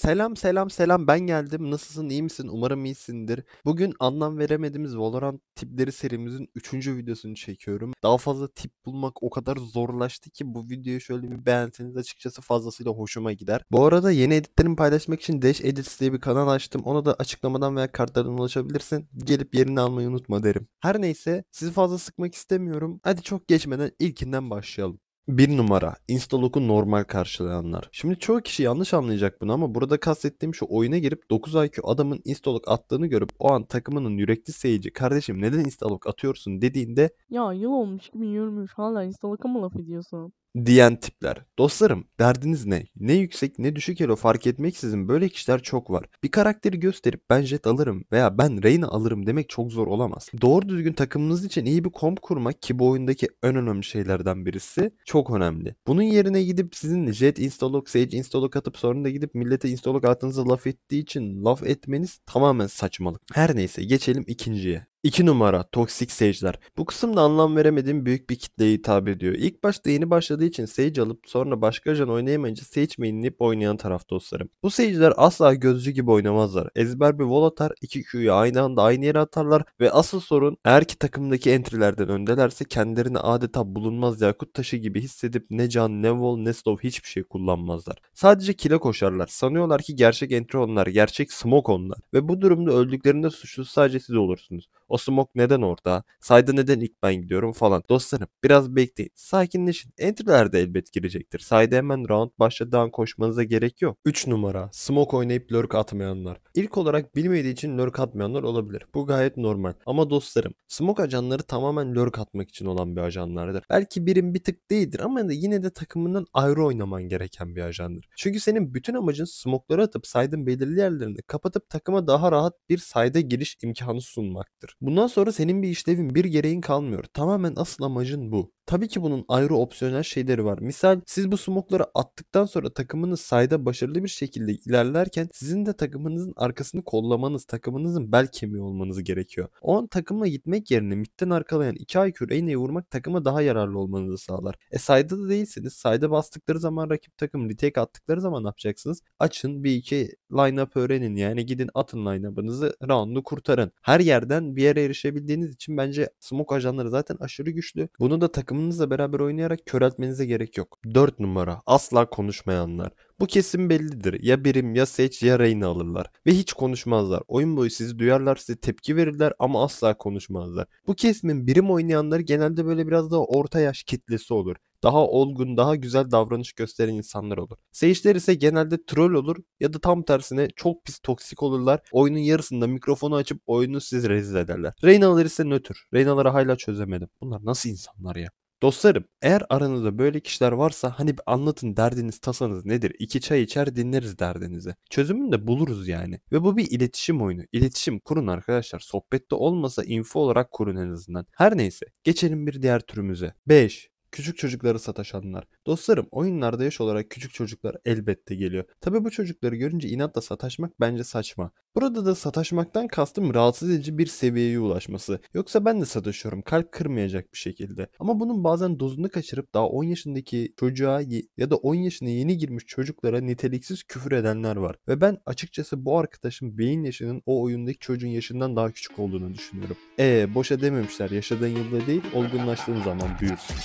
Selam selam selam ben geldim. Nasılsın iyi misin? Umarım iyisindir. Bugün anlam veremediğimiz Valorant tipleri serimizin 3. videosunu çekiyorum. Daha fazla tip bulmak o kadar zorlaştı ki bu videoyu şöyle bir beğenseniz açıkçası fazlasıyla hoşuma gider. Bu arada yeni editlerimi paylaşmak için Dash Edits diye bir kanal açtım. Ona da açıklamadan veya kartlardan ulaşabilirsin. Gelip yerini almayı unutma derim. Her neyse sizi fazla sıkmak istemiyorum. Hadi çok geçmeden ilkinden başlayalım. 1 numara Instalog'u normal karşılayanlar. Şimdi çoğu kişi yanlış anlayacak bunu ama burada kastettiğim şu oyuna girip 9 IQ adamın Instalog attığını görüp o an takımının yürekli seyirci kardeşim neden Instalog atıyorsun dediğinde Ya yıl olmuş 2023 hala Instalog'a mı laf ediyorsun? diyen tipler. Dostlarım derdiniz ne? Ne yüksek ne düşük elo fark etmeksizin böyle kişiler çok var. Bir karakteri gösterip ben jet alırım veya ben Reyna alırım demek çok zor olamaz. Doğru düzgün takımınız için iyi bir komp kurmak ki bu oyundaki en önemli şeylerden birisi çok önemli. Bunun yerine gidip sizin jet installog, sage installog atıp sonra da gidip millete installog attığınızda laf ettiği için laf etmeniz tamamen saçmalık. Her neyse geçelim ikinciye. 2 numara toksik seyirciler. Bu kısımda anlam veremediğim büyük bir kitleye hitap ediyor. İlk başta yeni başladığı için seyirci alıp sonra başka ajan oynayamayınca sage mainleyip oynayan taraf dostlarım. Bu seyirciler asla gözcü gibi oynamazlar. Ezber bir vol atar, 2 Q'yu aynı anda aynı yere atarlar ve asıl sorun eğer ki takımdaki entry'lerden öndelerse kendilerini adeta bulunmaz yakut taşı gibi hissedip ne can ne vol ne stov hiçbir şey kullanmazlar. Sadece kile koşarlar. Sanıyorlar ki gerçek entry onlar, gerçek smoke onlar ve bu durumda öldüklerinde suçlu sadece siz olursunuz. O smoke neden orada? Sayda neden ilk ben gidiyorum falan. Dostlarım biraz bekleyin. Sakinleşin. Entry'ler de elbet girecektir. Sayda hemen round başladığından koşmanıza gerek yok. 3 numara. Smoke oynayıp lurk atmayanlar. İlk olarak bilmediği için lurk atmayanlar olabilir. Bu gayet normal. Ama dostlarım smoke ajanları tamamen lurk atmak için olan bir ajanlardır. Belki birim bir tık değildir ama yine de takımından ayrı oynaman gereken bir ajandır. Çünkü senin bütün amacın smokeları atıp saydın belirli yerlerini kapatıp takıma daha rahat bir sayda giriş imkanı sunmaktır. Bundan sonra senin bir işlevin bir gereğin kalmıyor. Tamamen asıl amacın bu. Tabii ki bunun ayrı opsiyonel şeyleri var. Misal siz bu smokları attıktan sonra takımınız sayda başarılı bir şekilde ilerlerken sizin de takımınızın arkasını kollamanız, takımınızın bel kemiği olmanız gerekiyor. O an takımla gitmek yerine mitten arkalayan iki IQ Reyna'yı vurmak takıma daha yararlı olmanızı sağlar. E sayda da değilsiniz. Sayda bastıkları zaman rakip takım retake attıkları zaman ne yapacaksınız? Açın bir iki line-up öğrenin. Yani gidin atın line-up'ınızı round'u kurtarın. Her yerden bir yere erişebildiğiniz için bence smoke ajanları zaten aşırı güçlü. Bunu da takımınızla beraber oynayarak köreltmenize gerek yok. 4 numara asla konuşmayanlar. Bu kesin bellidir. Ya Birim ya Seç ya Reyna alırlar. Ve hiç konuşmazlar. Oyun boyu sizi duyarlar, size tepki verirler ama asla konuşmazlar. Bu kesimin Birim oynayanları genelde böyle biraz daha orta yaş kitlesi olur daha olgun, daha güzel davranış gösteren insanlar olur. Sage'ler ise genelde troll olur ya da tam tersine çok pis toksik olurlar. Oyunun yarısında mikrofonu açıp oyunu siz rezil ederler. Reynalar ise nötr. Reynaları hala çözemedim. Bunlar nasıl insanlar ya? Dostlarım eğer aranızda böyle kişiler varsa hani bir anlatın derdiniz tasanız nedir? İki çay içer dinleriz derdinizi. Çözümünü de buluruz yani. Ve bu bir iletişim oyunu. İletişim kurun arkadaşlar. Sohbette olmasa info olarak kurun en azından. Her neyse geçelim bir diğer türümüze. 5, küçük çocukları sataşanlar. Dostlarım oyunlarda yaş olarak küçük çocuklar elbette geliyor. Tabi bu çocukları görünce inatla sataşmak bence saçma. Burada da sataşmaktan kastım rahatsız edici bir seviyeye ulaşması. Yoksa ben de sataşıyorum kalp kırmayacak bir şekilde. Ama bunun bazen dozunu kaçırıp daha 10 yaşındaki çocuğa ya da 10 yaşına yeni girmiş çocuklara niteliksiz küfür edenler var. Ve ben açıkçası bu arkadaşın beyin yaşının o oyundaki çocuğun yaşından daha küçük olduğunu düşünüyorum. E boşa dememişler yaşadığın yılda değil olgunlaştığın zaman büyürsün.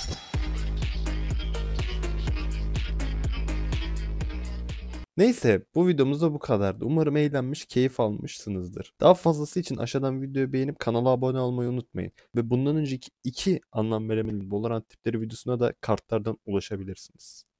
Neyse bu videomuzda bu kadardı. Umarım eğlenmiş, keyif almışsınızdır. Daha fazlası için aşağıdan videoyu beğenip kanala abone olmayı unutmayın. Ve bundan önceki iki anlam veremedim Valorant tipleri videosuna da kartlardan ulaşabilirsiniz.